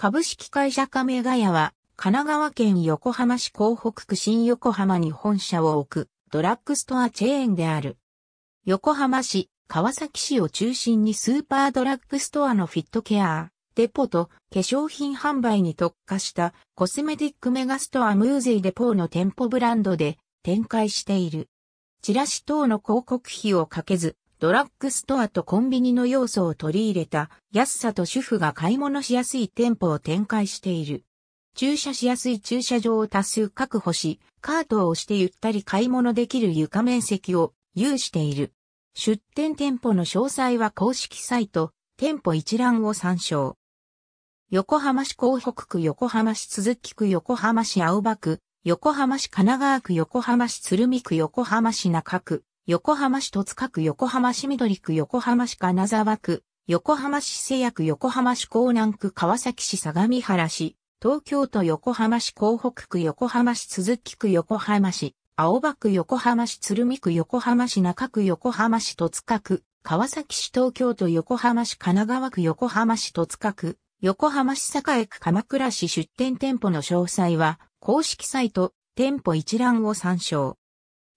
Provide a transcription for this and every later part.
株式会社亀ヶ谷は、神奈川県横浜市港北区新横浜に本社を置くドラッグストアチェーンである。横浜市、川崎市を中心にスーパードラッグストアのフィットケア、デポと化粧品販売に特化したコスメティックメガストアムーゼイデポーの店舗ブランドで展開している。チラシ等の広告費をかけず、ドラッグストアとコンビニの要素を取り入れた安さと主婦が買い物しやすい店舗を展開している。駐車しやすい駐車場を多数確保し、カートを押してゆったり買い物できる床面積を有している。出店店舗の詳細は公式サイト、店舗一覧を参照。横浜市港北区横浜市鈴木区横浜市青葉区横浜市神奈川区横浜市鶴見区横浜市中区横浜市戸塚区、横浜市緑区、横浜市金沢区、横浜市瀬谷区、横浜市港南区、川崎市相模原市、東京都横浜市港北区、横浜市鈴木区、横浜市、青葉区、横浜市鶴見区、横浜市中区、横浜市戸塚区、川崎市東京都横浜市神奈川区、横浜市戸塚区、横浜市栄区鎌倉市出店店舗の詳細は、公式サイト、店舗一覧を参照。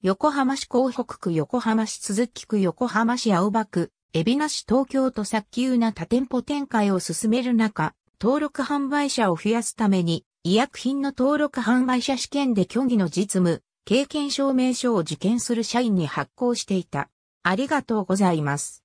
横浜市港北区横浜市鈴木区横浜市青葉区、海老名市東京と早急な多店舗展開を進める中、登録販売者を増やすために、医薬品の登録販売者試験で虚偽の実務、経験証明書を受験する社員に発行していた。ありがとうございます。